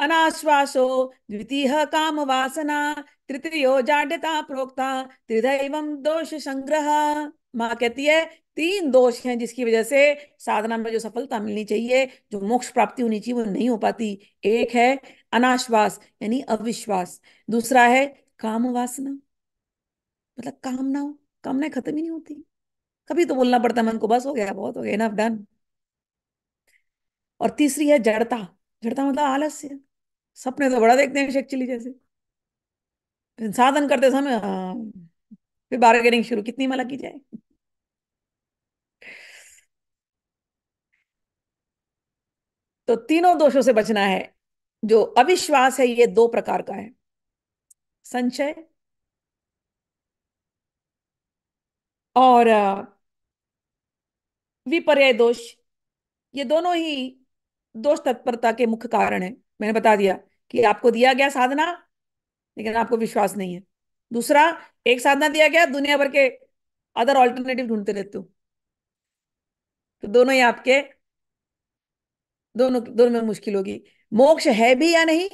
अनाश्वासो द्वितीय काम वासना तृतीयो जाड्यता प्रोक्ता त्रिधैव दोष संग्रह माँ कहती है तीन दोष हैं जिसकी वजह से साधना में जो सफलता मिलनी चाहिए जो मोक्ष प्राप्ति होनी चाहिए वो नहीं हो पाती एक है अनाश्वास यानी अविश्वास दूसरा है काम वासना मतलब कामना हो कामना खत्म ही नहीं होती कभी तो बोलना पड़ता मन को बस हो गया बहुत हो गया ना डन और तीसरी है जड़ता जड़ता मतलब तो आलस्य सपने तो बड़ा देखते हैं एक्चुअली जैसे साधन करते समय हाँ। फिर बार्गेनिंग शुरू कितनी माला की जाए तो तीनों दोषों से बचना है जो अविश्वास है ये दो प्रकार का है संचय और विपर्य दोष ये दोनों ही दोष तत्परता के मुख्य कारण है मैंने बता दिया कि आपको दिया गया साधना लेकिन आपको विश्वास नहीं है दूसरा एक साधना दिया गया दुनिया भर के अदर ऑल्टरनेटिव ढूंढते रहते हो तो दोनों ही आपके दोनों दोनों में मुश्किल होगी मोक्ष है भी या नहीं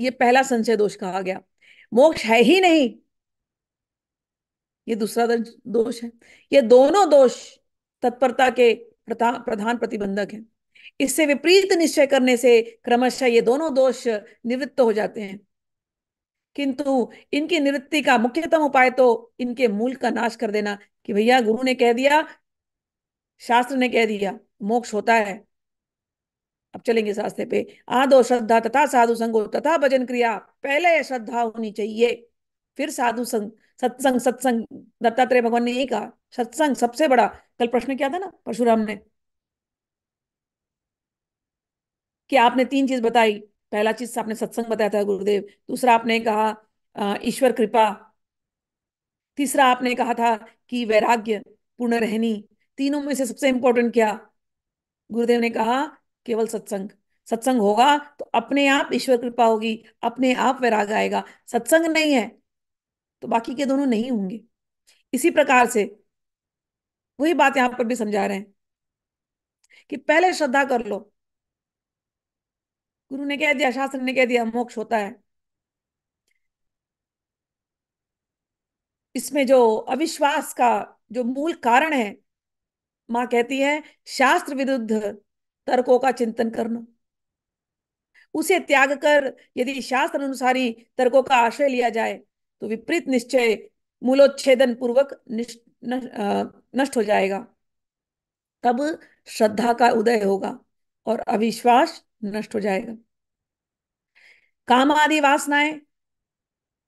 ये पहला संशय दोष कहा गया मोक्ष है ही नहीं ये दूसरा दोष है ये दोनों दोष तत्परता के प्रधान प्रतिबंधक है इससे विपरीत निश्चय करने से क्रमशः ये दोनों दोष निवृत्त हो जाते हैं किंतु इनकी निवृत्ति का मुख्यतम उपाय तो इनके मूल का नाश कर देना कि भैया गुरु ने कह दिया शास्त्र ने कह दिया मोक्ष होता है अब चलेंगे रास्ते पे आदो श्रद्धा तथा साधु संगो तथा भजन क्रिया पहले श्रद्धा होनी चाहिए फिर साधु संघ सत्संग सत्संग दत्तात्रेय भगवान ने यही कहा सत्संग सबसे बड़ा कल प्रश्न क्या था ना परशुराम ने कि आपने तीन चीज बताई पहला चीज आपने सत्संग बताया था गुरुदेव दूसरा आपने कहा ईश्वर कृपा तीसरा आपने कहा था कि वैराग्य पूर्ण रहनी तीनों में से सबसे इंपॉर्टेंट क्या गुरुदेव ने कहा केवल सत्संग सत्संग होगा तो अपने आप ईश्वर कृपा होगी अपने आप वैराग आएगा सत्संग नहीं है तो बाकी के दोनों नहीं होंगे इसी प्रकार से वही बात यहां पर भी समझा रहे हैं कि पहले श्रद्धा कर लो गुरु ने कह दिया शास्त्र ने कह दिया मोक्ष होता है इसमें जो अविश्वास का जो मूल कारण है मां कहती है शास्त्र विरुद्ध तर्कों का चिंतन करना उसे त्याग कर यदि शास्त्र अनुसारी तर्कों का आश्रय लिया जाए तो विपरीत निश्चय मूलोच्छेदन पूर्वक नष्ट हो जाएगा तब श्रद्धा का उदय होगा और अविश्वास नष्ट हो जाएगा काम आदि वासनाएं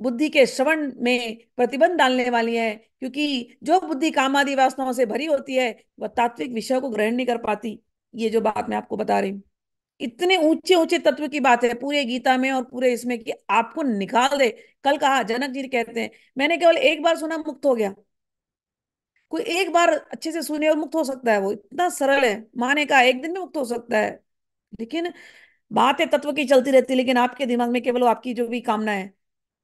बुद्धि के श्रवण में प्रतिबंध डालने वाली है क्योंकि जो बुद्धि काम आदि वासनाओं से भरी होती है वह तात्विक विषय को ग्रहण नहीं कर पाती ये जो बात मैं आपको बता रही हूं इतने ऊंचे ऊंचे तत्व की बात है पूरे गीता में और पूरे इसमें कि आपको निकाल दे कल कहा जनक जी कहते हैं मैंने केवल एक बार सुना मुक्त हो गया कोई एक बार अच्छे से सुने और मुक्त हो सकता है वो इतना सरल है माने का कहा एक दिन में मुक्त हो सकता है लेकिन बात है तत्व की चलती रहती है लेकिन आपके दिमाग में केवल आपकी जो भी कामना है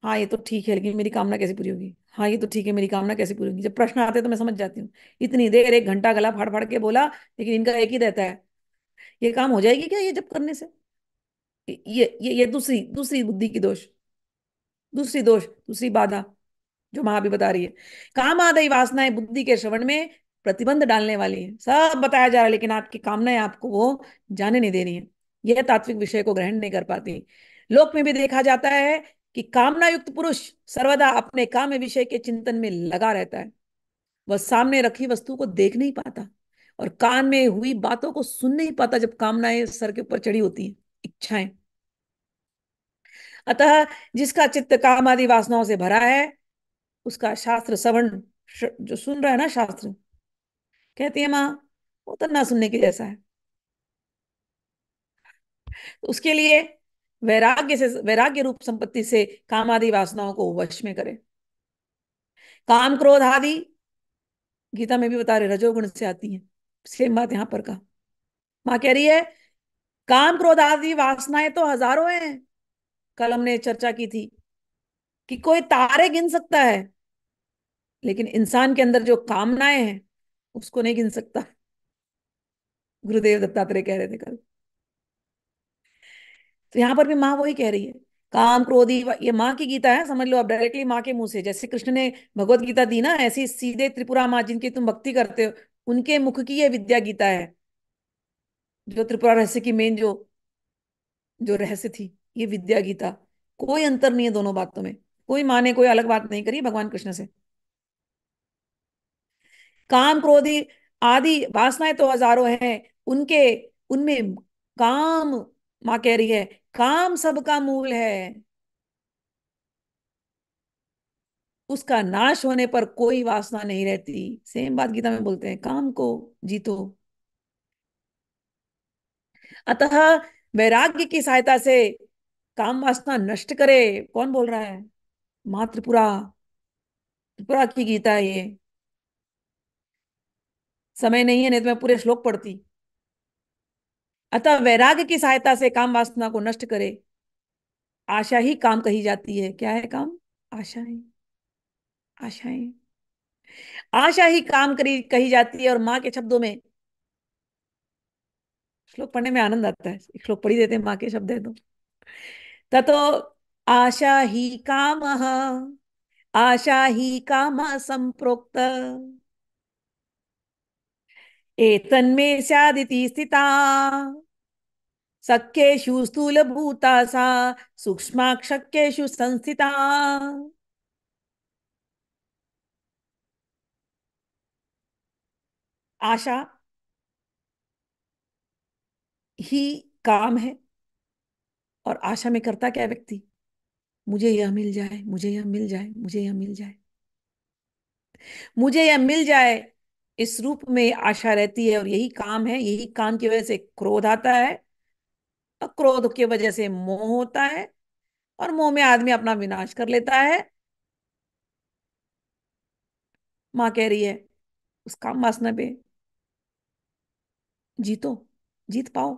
हाँ ये तो ठीक है लेकिन मेरी कामना कैसे पूरी होगी हाँ ये तो ठीक है मेरी कामना कैसे पूरी होगी जब प्रश्न आते हैं तो मैं समझ जाती हूँ इतनी देर एक घंटा गला फाड़ फाड़ के बोला लेकिन इनका एक ही रहता है ये काम हो जाएगी क्या ये जब करने से ये ये ये दूसरी दूसरी बुद्धि की दोष दूसरी दोष दूसरी बाधा जो महा भी बता रही है काम आदि वासनाएं बुद्धि के श्रवण में प्रतिबंध डालने वाली है सब बताया जा रहा है लेकिन आपकी कामनाएं आपको वो जाने नहीं दे रही है यह तात्विक विषय को ग्रहण नहीं कर पाती लोक में भी देखा जाता है कि कामना युक्त पुरुष सर्वदा अपने काम विषय के चिंतन में लगा रहता है वह सामने रखी वस्तु को देख नहीं पाता और कान में हुई बातों को सुन नहीं पाता जब कामनाएं सर के ऊपर चढ़ी होती हैं इच्छाएं अतः जिसका चित्त काम आदि वासनाओं से भरा है उसका शास्त्र श्रवण जो सुन रहा है ना शास्त्र कहती है माँ वो तो ना सुनने के जैसा है तो उसके लिए वैराग्य से वैराग्य रूप संपत्ति से काम आदि वासनाओं को वश में करे काम क्रोध आदि गीता में भी बता रहे रजोगुण से आती है सेम बात यहां पर का माँ कह रही है काम क्रोध आदि वासनाएं तो हजारों हैं कल हमने चर्चा की थी कि कोई तारे गिन सकता है लेकिन इंसान के अंदर जो कामनाएं हैं उसको नहीं गिन सकता गुरुदेव दत्तात्रेय कह रहे थे कल तो यहां पर भी मां वही कह रही है काम क्रोधी ये माँ की गीता है समझ लो आप डायरेक्टली माँ के मुंह से जैसे कृष्ण ने भगवत गीता दी ना ऐसी सीधे त्रिपुरा माँ जिनकी तुम भक्ति करते हो उनके मुख की यह विद्या गीता है जो त्रिपुरा रहस्य की मेन जो जो रहस्य थी ये विद्या गीता कोई अंतर नहीं है दोनों बातों में कोई माँ ने कोई अलग बात नहीं करी भगवान कृष्ण से काम क्रोधी आदि वासनाएं तो हजारों हैं उनके उनमें काम माँ कह रही है काम सबका मूल है उसका नाश होने पर कोई वासना नहीं रहती सेम बात गीता में बोलते हैं काम को जीतो अतः वैराग्य की सहायता से काम वासना नष्ट करे कौन बोल रहा है मातृपुरा त्रिपुरा त्रिपुरा की गीता है ये समय नहीं है नहीं तो मैं पूरे श्लोक पढ़ती अतः वैराग्य की सहायता से काम वासना को नष्ट करे आशा ही काम कही जाती है क्या है काम आशा ही आशाएं आशा ही काम करी कही जाती है और माँ के शब्दों में श्लोक पढ़ने में आनंद आता है श्लोक पढ़ी देते हैं माँ के शब्द है तो ततो आशा ही काम आशा ही काम संप्रोक्त एतन्मे स्यादिति स्थिता सख्येषु स्थूलभूता सा सूक्ष्म संस्थिता आशा ही काम है और आशा में करता क्या व्यक्ति मुझे यह मिल जाए मुझे यह मिल जाए मुझे यह मिल जाए मुझे यह मिल जाए इस रूप में आशा रहती है और यही काम है यही काम की वजह से क्रोध आता है और क्रोध की वजह से मोह होता है और मोह में आदमी अपना विनाश कर लेता है मां कह रही है उस काम वासना पे जीतो जीत पाओ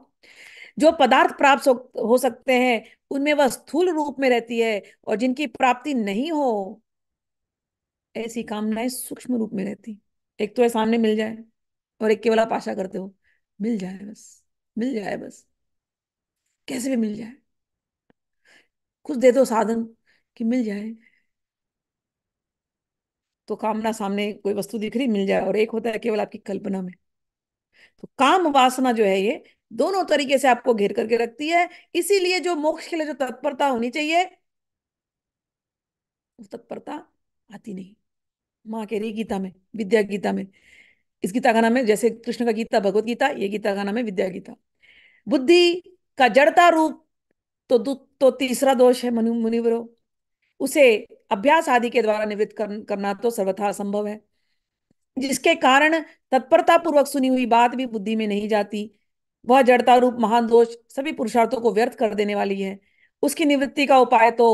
जो पदार्थ प्राप्त हो सकते हैं उनमें वह स्थूल रूप में रहती है और जिनकी प्राप्ति नहीं हो ऐसी कामनाएं सूक्ष्म रूप में रहती एक तो है सामने मिल जाए और एक केवल आप आशा करते हो मिल जाए बस मिल जाए बस कैसे भी मिल जाए कुछ दे दो साधन कि मिल जाए तो कामना सामने कोई वस्तु दिख रही मिल जाए और एक होता है केवल आपकी कल्पना में तो काम वासना जो है ये दोनों तरीके से आपको घेर करके रखती है इसीलिए जो मोक्ष के लिए जो तत्परता होनी चाहिए वो तत्परता आती नहीं माँ कह रही गीता में विद्या गीता में इस गीता का नाम है जैसे कृष्ण का गीता भगवत गीता ये गीता का नाम है विद्या गीता बुद्धि का जड़ता रूप तो तो तीसरा दोष है मनु मुनिवरो उसे अभ्यास आदि के द्वारा निवृत्त करना तो सर्वथा असंभव है जिसके कारण तत्परता पूर्वक सुनी हुई बात भी बुद्धि में नहीं जाती वह जड़ता रूप महान दोष सभी पुरुषार्थों को व्यर्थ कर देने वाली है उसकी निवृत्ति का उपाय तो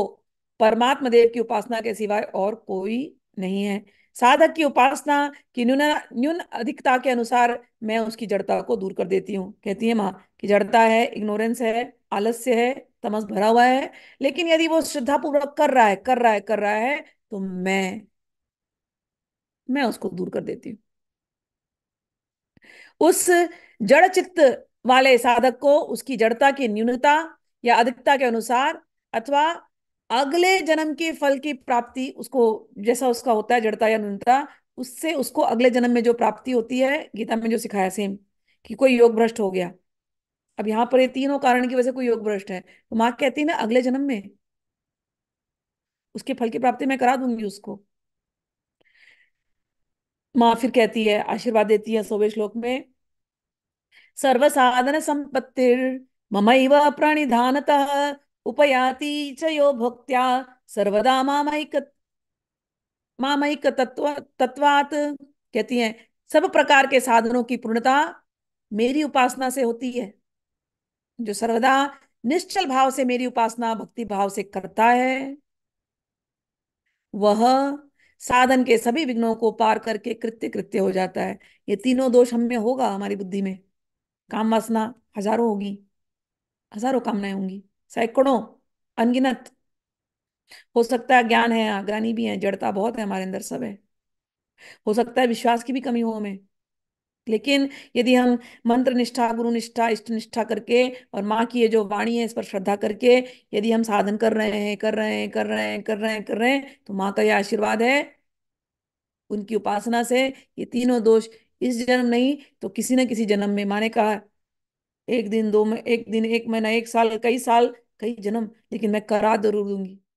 परमात्मा देव की उपासना के सिवाय और कोई नहीं है साधक की उपासना की न्यून न्यून अधिकता के अनुसार मैं उसकी जड़ता को दूर कर देती हूँ कहती है माँ कि जड़ता है इग्नोरेंस है आलस्य है तमस भरा हुआ है लेकिन यदि वो श्रद्धा पूर्वक कर रहा है कर रहा है कर रहा है तो मैं मैं उसको दूर कर देती हूँ उस जड़ चित्त वाले साधक को उसकी जड़ता की न्यूनता या अधिकता के अनुसार अथवा अगले जन्म के फल की प्राप्ति उसको जैसा उसका होता है जड़ता या न्यूनता उससे उसको अगले जन्म में जो प्राप्ति होती है गीता में जो सिखाया सेम कि कोई योग भ्रष्ट हो गया अब यहां पर ये तीनों कारण की वजह से कोई योग भ्रष्ट है तो माँ कहती है ना अगले जन्म में उसके फल की प्राप्ति मैं करा दूंगी उसको माँ फिर कहती है आशीर्वाद देती है सोवे श्लोक में सर्वसाधन संपत्ति ममैव प्रणिधानतः उपयाति चो भोक्त्या सर्वदा मामैक मामैक तत्व तत्वात कहती है सब प्रकार के साधनों की पूर्णता मेरी उपासना से होती है जो सर्वदा निश्चल भाव से मेरी उपासना भक्ति भाव से करता है वह साधन के सभी विघ्नों को पार करके कृत्य कृत्य हो जाता है ये तीनों दोष हम में होगा हमारी बुद्धि में काम वासना हजारों होगी हजारों कामनाएं होंगी सैकड़ों अनगिनत हो सकता है ज्ञान है आग्रानी भी है जड़ता बहुत है हमारे अंदर सब है हो सकता है विश्वास की भी कमी हो हमें लेकिन यदि हम मंत्र निष्ठा गुरु निष्ठा इष्ट निष्ठा करके और माँ की ये जो वाणी है इस पर श्रद्धा करके यदि हम साधन कर रहे हैं कर रहे हैं कर रहे हैं कर रहे हैं कर रहे हैं तो माँ का यह आशीर्वाद है उनकी उपासना से ये तीनों दोष इस जन्म नहीं तो किसी न किसी जन्म में माने कहा एक दिन दो में एक दिन एक महीना एक साल कई साल कई जन्म लेकिन मैं करा जरूर दूंगी